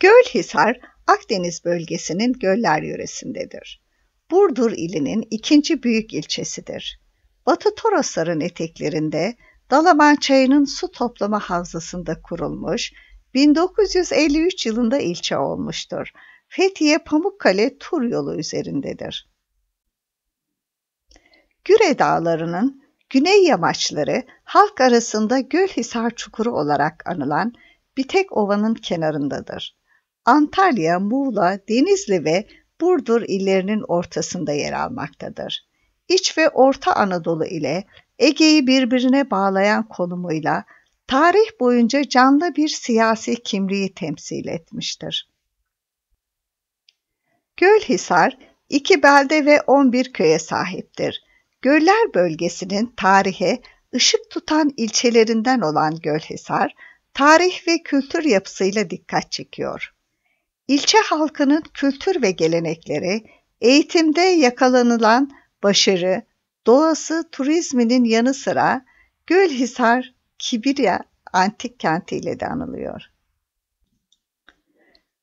Gölhisar, Akdeniz bölgesinin Göller yöresindedir. Burdur ilinin ikinci büyük ilçesidir. Batı Torosların eteklerinde Dalaman Çayı'nın su toplama havzasında kurulmuş, 1953 yılında ilçe olmuştur. Fethiye Pamukkale tur yolu üzerindedir. Güre Dağları'nın güney yamaçları halk arasında Gölhisar Çukuru olarak anılan bir tek Ova'nın kenarındadır. Antalya, Muğla, Denizli ve Burdur illerinin ortasında yer almaktadır. İç ve Orta Anadolu ile Ege'yi birbirine bağlayan konumuyla tarih boyunca canlı bir siyasi kimliği temsil etmiştir. Gölhisar, iki belde ve 11 köye sahiptir. Göller bölgesinin tarihe ışık tutan ilçelerinden olan Gölhisar, tarih ve kültür yapısıyla dikkat çekiyor ilçe halkının kültür ve gelenekleri, eğitimde yakalanılan başarı, doğası turizminin yanı sıra Gölhisar, Kibirya antik kentiyle de anılıyor.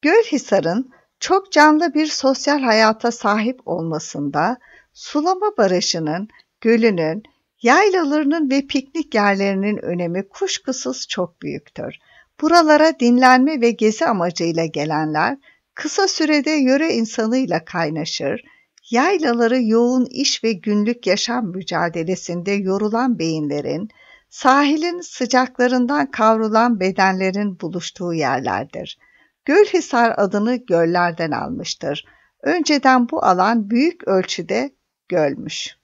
Gölhisar'ın çok canlı bir sosyal hayata sahip olmasında sulama barajının, gölünün, yaylalarının ve piknik yerlerinin önemi kuşkusuz çok büyüktür. Buralara dinlenme ve gezi amacıyla gelenler kısa sürede yöre insanıyla kaynaşır, yaylaları yoğun iş ve günlük yaşam mücadelesinde yorulan beyinlerin, sahilin sıcaklarından kavrulan bedenlerin buluştuğu yerlerdir. Gölhisar adını göllerden almıştır. Önceden bu alan büyük ölçüde gölmüş.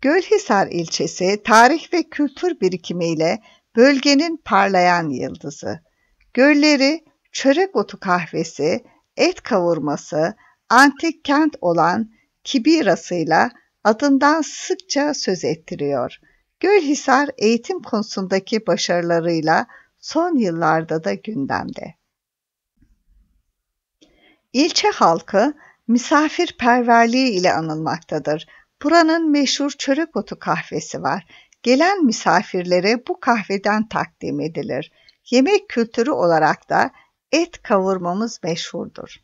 Gölhisar ilçesi tarih ve kültür birikimiyle bölgenin parlayan yıldızı. Gölleri çörek otu kahvesi, et kavurması, antik kent olan Kibirası'yla adından sıkça söz ettiriyor. Gölhisar eğitim konusundaki başarılarıyla son yıllarda da gündemde. İlçe halkı misafirperverliği ile anılmaktadır. Buranın meşhur çörek otu kahvesi var gelen misafirlere bu kahveden takdim edilir. Yemek kültürü olarak da et kavurmamız meşhurdur.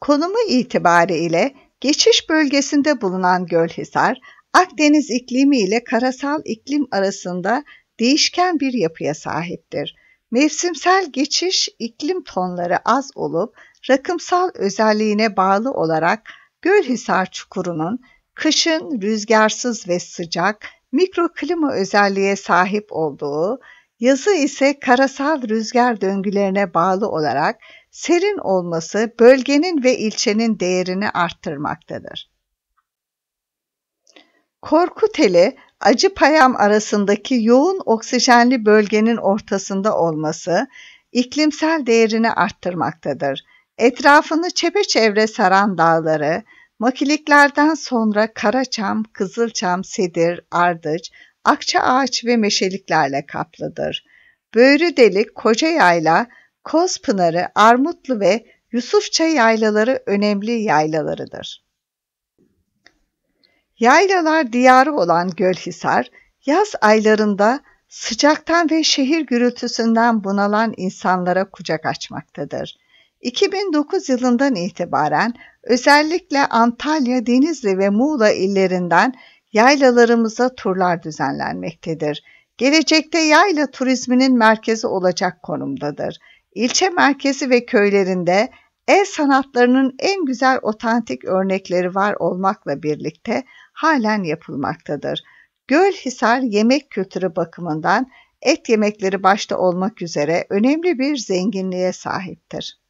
Konumu itibariyle geçiş bölgesinde bulunan Gölhisar, Akdeniz iklimi ile karasal iklim arasında değişken bir yapıya sahiptir. Mevsimsel geçiş iklim tonları az olup rakımsal özelliğine bağlı olarak Gölhisar çukurunun kışın rüzgarsız ve sıcak, mikroklima özelliğe sahip olduğu, yazı ise karasal rüzgar döngülerine bağlı olarak serin olması bölgenin ve ilçenin değerini arttırmaktadır. Korkuteli, Acıpayam arasındaki yoğun oksijenli bölgenin ortasında olması iklimsel değerini arttırmaktadır. Etrafını çepeçevre saran dağları, Makiliklerden sonra karaçam, kızılçam, sedir, ardıç, akça ağaç ve meşeliklerle kaplıdır. Böğrü delik, koca yayla, koz pınarı, armutlu ve Yusufça yaylaları önemli yaylalarıdır. Yaylalar diyarı olan Gölhisar, yaz aylarında sıcaktan ve şehir gürültüsünden bunalan insanlara kucak açmaktadır. 2009 yılından itibaren Özellikle Antalya, Denizli ve Muğla illerinden yaylalarımıza turlar düzenlenmektedir. Gelecekte yayla turizminin merkezi olacak konumdadır. İlçe merkezi ve köylerinde el sanatlarının en güzel otantik örnekleri var olmakla birlikte halen yapılmaktadır. Gölhisar yemek kültürü bakımından et yemekleri başta olmak üzere önemli bir zenginliğe sahiptir.